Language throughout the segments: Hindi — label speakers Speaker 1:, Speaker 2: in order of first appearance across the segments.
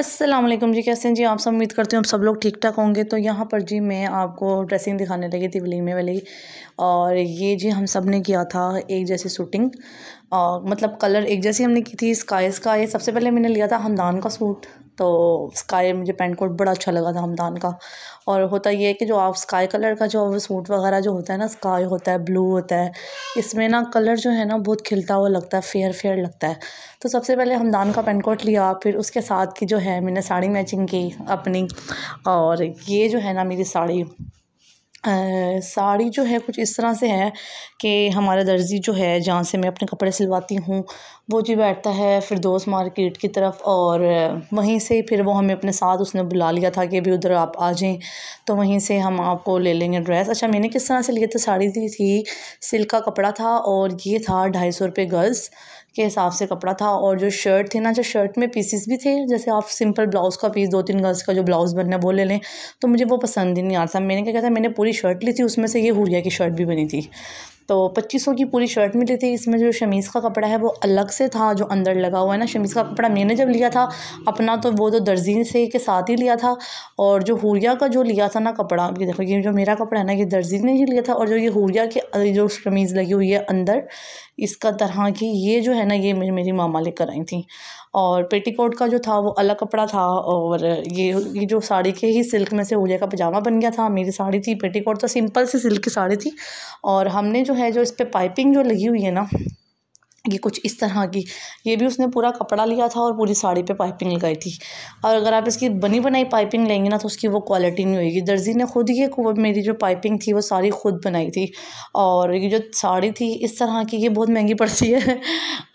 Speaker 1: वालेकुम जी कैसे हैं जी आप सब उम्मीद करती हूँ आप सब लोग ठीक ठाक होंगे तो यहाँ पर जी मैं आपको ड्रेसिंग दिखाने लगी थी वलीमे वाली और ये जी हम सब ने किया था एक जैसी शूटिंग और मतलब कलर एक जैसी हमने की थी स्काई स्काई सबसे पहले मैंने लिया था हमदान का सूट तो स्काई मुझे पेंट कोट बड़ा अच्छा लगा था हमदान का और होता ये है कि जो आप स्काई कलर का जो सूट वगैरह जो होता है ना स्काई होता है ब्लू होता है इसमें ना कलर जो है ना बहुत खिलता हुआ लगता है फेयर फेयर लगता है तो सबसे पहले हमदान का पेंट कोट लिया फिर उसके साथ की जो है मैंने साड़ी मैचिंग की अपनी और ये जो है ना मेरी साड़ी साड़ी जो है कुछ इस तरह से है कि हमारा दर्ज़ी जो है जहाँ से मैं अपने कपड़े सिलवाती हूँ वो जी बैठता है फिर दोस्त मार्केट की तरफ और वहीं से फिर वो हमें अपने साथ उसने बुला लिया था कि भी उधर आप आ जाएं तो वहीं से हम आपको ले लेंगे ड्रेस अच्छा मैंने किस तरह से लिया था साड़ी थी, थी सिल्क का कपड़ा था और ये था ढाई सौ रुपये गज़ के हिसाब से कपड़ा था और जो शर्ट थे ना जो शर्ट में पीसीस भी थे जैसे आप सिंपल ब्लाउज़ का पीस दो तीन गर्ल्स का जो ब्लाउज़ बनना है वो ले लें तो मुझे वो पसंद ही नहीं आ रहा था मैंने क्या था मैंने पूरी शर्ट ली थी उसमें से ये हुरिया की शर्ट भी बनी थी तो सौ की पूरी शर्ट मिली थी इसमें जो शमीज़ का कपड़ा है वो अलग से था जो अंदर लगा हुआ है ना शमीज़ का कपड़ा मैंने जब लिया था अपना तो वो तो दर्जी से के साथ ही लिया था और जो हुरिया का जो लिया था ना कपड़ा ये देखो ये जो मेरा कपड़ा है ना ये दर्जी ने ही लिया था और जो ये हुरिया की जो शमीज़ लगी हुई है अंदर इसका तरह की ये जो है ना ये मेरी मामा लेकर आई थी और पेटीकोट का जो था वो अलग कपड़ा था और ये ये जो साड़ी के ही सिल्क में से हुरिया का पजामा बन गया था मेरी साड़ी थी पेटीकोट तो सिंपल सी सिल्क की साड़ी थी और हमने जो है जो इस पर पाइपिंग जो लगी हुई है ना ये कुछ इस तरह की ये भी उसने पूरा कपड़ा लिया था और पूरी साड़ी पे पाइपिंग लगाई थी और अगर आप इसकी बनी बनाई पाइपिंग लेंगे ना तो उसकी वो क्वालिटी नहीं होगी दर्जी ने खुद ये मेरी जो पाइपिंग थी वो सारी खुद बनाई थी और ये जो साड़ी थी इस तरह की ये बहुत महंगी पड़ती है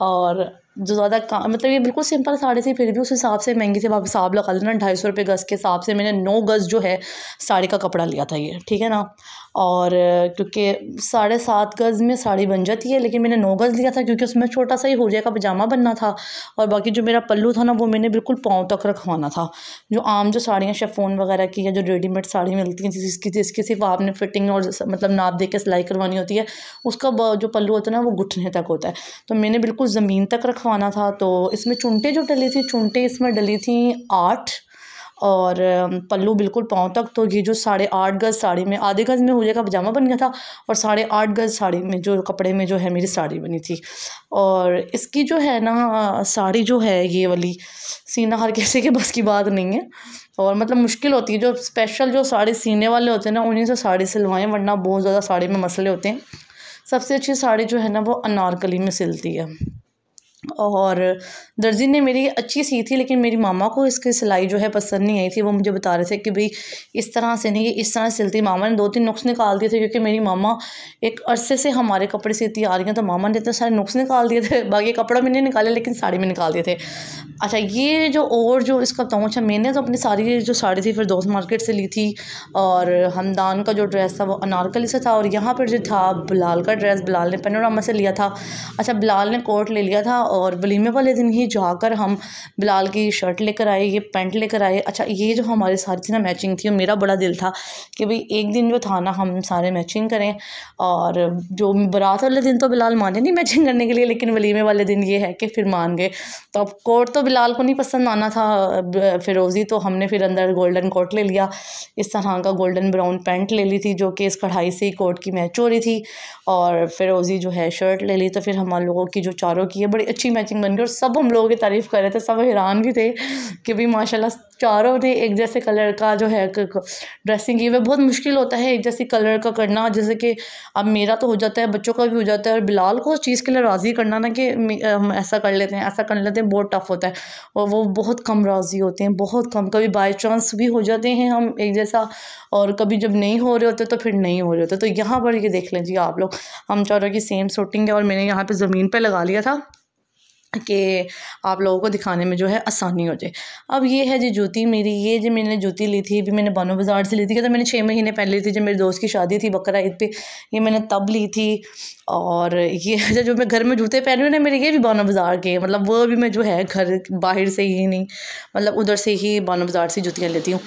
Speaker 1: और जो ज़्यादा काम मतलब ये बिल्कुल सिंपल साड़ी थी फिर भी उस हिसाब से महंगी थी आप हिसाब लगा लेना ढाई सौ रुपये गज़ के हिसाब से मैंने नौ गज़ जो है साड़ी का कपड़ा लिया था ये ठीक है ना और क्योंकि साढ़े सात गज़ में साड़ी बन जाती है लेकिन मैंने नौ गज़ लिया था क्योंकि उसमें छोटा सा ही हो जाएगा पजामा बनना था और बाकी जो मेरा पल्लू था ना वो मैंने बिल्कुल पाँव तक रखवाना था जो आम जो साड़ियाँ शेफोन वगैरह की या जो रेडीमेड साड़ी मिलती हैं जिसकी जिसकी सिर्फ आपने फिटिंग और मतलब नाप दे के सिलाई करवानी होती है उसका जो पल्लू होता है ना वो घुटने तक होता है तो मैंने बिल्कुल ज़मीन तक रखवाना था तो इसमें चुनटे जो डली थी चुनटे इसमें डली थी आठ और पल्लू बिल्कुल पाँव तक तो ये जो साढ़े आठ गज़ साड़ी में आधे गज़ में हो जाएगा पजामा बन गया था और साढ़े आठ गज़ साड़ी में जो कपड़े में जो है मेरी साड़ी बनी थी और इसकी जो है ना साड़ी जो है ये वाली सीना हर किसी के बस की बात नहीं है और मतलब मुश्किल होती है जो स्पेशल जो साड़ी सीने वाले होते हैं ना उन्हीं से साड़ी सिलवाएँ वरना बहुत ज़्यादा साड़ी में मसले होते हैं सबसे अच्छी साड़ी जो है ना वो अनारकली में सिलती है और दर्जी ने मेरी अच्छी सी थी लेकिन मेरी मामा को इसकी सिलाई जो है पसंद नहीं आई थी वो मुझे बता रहे थे कि भाई इस तरह से नहीं इस तरह सिलती मामा ने दो तीन नुक्स निकाल दिए थे क्योंकि मेरी मामा एक अरसे से हमारे कपड़े सीती आ रही हैं तो मामा ने इतने सारे नुक्स निकाल दिए थे बाकी कपड़ा मैंने निकाले लेकिन साड़ी में निकाल दिए थे अच्छा ये जो और जो इसका बताऊँ अच्छा मैंने तो अपनी सारी जो साड़ी थी फिर दोस्त मार्केट से ली थी और हमदान का जो ड्रेस था वो अनारकली से था और यहाँ पर जो था बिलाल का ड्रेस बिलाल ने पेनोरामा से लिया था अच्छा बिलाल ने कोट ले लिया था और और वलीमे वाले दिन ही जाकर हम बिलाल की शर्ट लेकर आए ये पैंट लेकर आए अच्छा ये जो हमारे सारी थी ना मैचिंग थी और मेरा बड़ा दिल था कि भाई एक दिन जो था ना हम सारे मैचिंग करें और जो बारात वाले दिन तो बिलाल माने नहीं मैचिंग करने के लिए लेकिन वलीमे वाले दिन ये है कि फिर मान गए तो अब कोट तो बिलाल को नहीं पसंद आना था फिरोज़ी तो हमने फिर अंदर गोल्डन कोट ले लिया इस तरह का गोल्डन ब्राउन पैंट ले ली थी जो कि इस कढ़ाई से ही कोट की मैच हो रही थी और फिरोज़ी जो है शर्ट ले ली तो फिर हम लोगों की जो चारों की है बड़ी अच्छी मैचिंग बन गई और सब हम लोगों की तारीफ़ कर रहे थे सब हैरान भी थे कि भाई माशाल्लाह चारों ने एक जैसे कलर का जो है ड्रेसिंग की वह बहुत मुश्किल होता है एक जैसे कलर का करना जैसे कि अब मेरा तो हो जाता है बच्चों का भी हो जाता है और बिलाल को उस चीज़ के लिए राज़ी करना ना कि हम ऐसा कर लेते हैं ऐसा कर लेते हैं बहुत टफ़ होता है और वो बहुत कम राज़ी होते हैं बहुत कम कभी बाई चांस भी हो जाते हैं हम एक जैसा और कभी जब नहीं हो रहे होते तो फिर नहीं हो रहे होते तो यहाँ पर ये देख लीजिए आप लोग हम चारों की सेम शूटिंग है और मैंने यहाँ पर ज़मीन पर लगा लिया था कि आप लोगों को दिखाने में जो है आसानी हो जाए अब ये है जी जूती मेरी ये जो मैंने जूती ली थी भी मैंने बानो बाज़ार से ली थी क्या मैंने छः महीने पहले ली थी जब मेरे दोस्त की शादी थी बकरा ईद पे ये मैंने तब ली थी और ये जो मैं घर में जूते पहने हुए ना मेरे ये भी बानो बाज़ार के मतलब वो भी मैं जो है घर बाहर से ही नहीं मतलब उधर से ही बानो बाज़ार से जूतियाँ लेती हूँ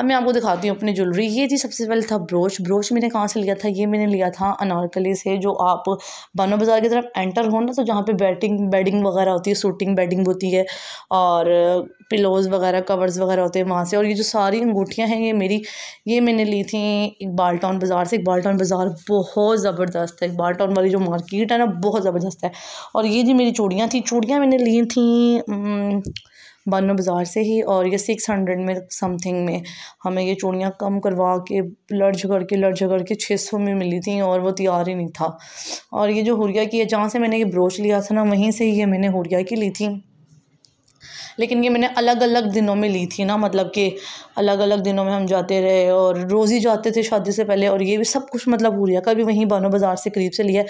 Speaker 1: अब मैं आपको दिखाती हूँ अपनी ज्वेलरी ये जी सबसे पहले था ब्रोच ब्रोच मैंने कहाँ से लिया था ये मैंने लिया था अनारकली से जो आप बानो बाज़ार की तरफ एंटर हो ना तो जहाँ पे बैटिंग बेडिंग वगैरह होती है सूटिंग बेडिंग होती है और पिलोज़ वगैरह कवर्स वगैरह होते हैं वहाँ से और ये जो सारी अंगूठियाँ हैं ये मेरी ये मैंने ली थी इकबाल टाउन बाज़ार से इकबाल टाउन बाज़ार बहुत ज़बरदस्त है इकबाल टाउन वाली जो मार्केट है ना बहुत ज़बरदस्त है और ये जी मेरी चूड़ियाँ थी चूड़ियाँ मैंने ली थी बानो बाज़ार से ही और ये सिक्स हंड्रेड में समथिंग में हमें ये चूड़ियाँ कम करवा के लड़ झगड़ के लड़ झगड़ के छः सौ में मिली थी और वो तैयार ही नहीं था और ये जो हुरिया की है जहाँ से मैंने ये ब्रोच लिया था ना वहीं से ही ये मैंने हुरिया की ली थी लेकिन ये मैंने अलग अलग दिनों में ली थी ना मतलब कि अलग अलग दिनों में हम जाते रहे और रोज़ ही जाते थे शादी से पहले और ये भी सब कुछ मतलब हो का कभी वहीं बानो बाज़ार से करीब से लिया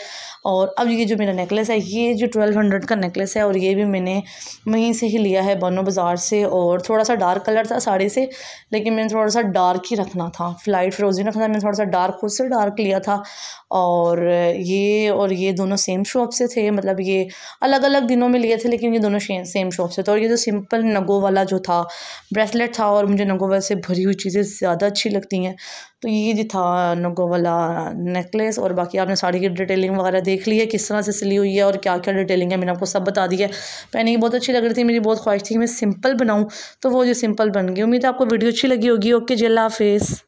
Speaker 1: और अब ये जो मेरा नेकलेस है ये जो ट्वेल्व हंड्रेड का नेकलेस है और ये भी मैंने वहीं से ही लिया है बानो बाज़ार से और थोड़ा सा डार्क कलर था साड़ी से लेकिन मैंने थोड़ा सा डार्क ही रखना था फ्लाइट ही रखना था मैंने थोड़ा सा डार्क खुद से डार्क लिया था और ये और ये दोनों सेम शॉप से थे मतलब ये अलग अलग दिनों में लिए थे लेकिन ये दोनों सेम शॉप से थे और ये जो सिम सिंपल नगो वाला जो था ब्रेसलेट था और मुझे नगो वाले से भरी हुई चीज़ें ज़्यादा अच्छी लगती हैं तो ये जो था नगो वाला नेकलेस और बाकी आपने साड़ी की डिटेलिंग वगैरह देख ली है किस तरह से सिली हुई है और क्या क्या डिटेलिंग है मैंने आपको सब बता दिया है पहनने की बहुत अच्छी लग रही थी मेरी बहुत ख्वाहिश थी कि मैं सिंपल बनाऊँ तो वो जो सिंपल बन गई उम्मीद है आपको वीडियो अच्छी लगी होगी ओके जिला फेस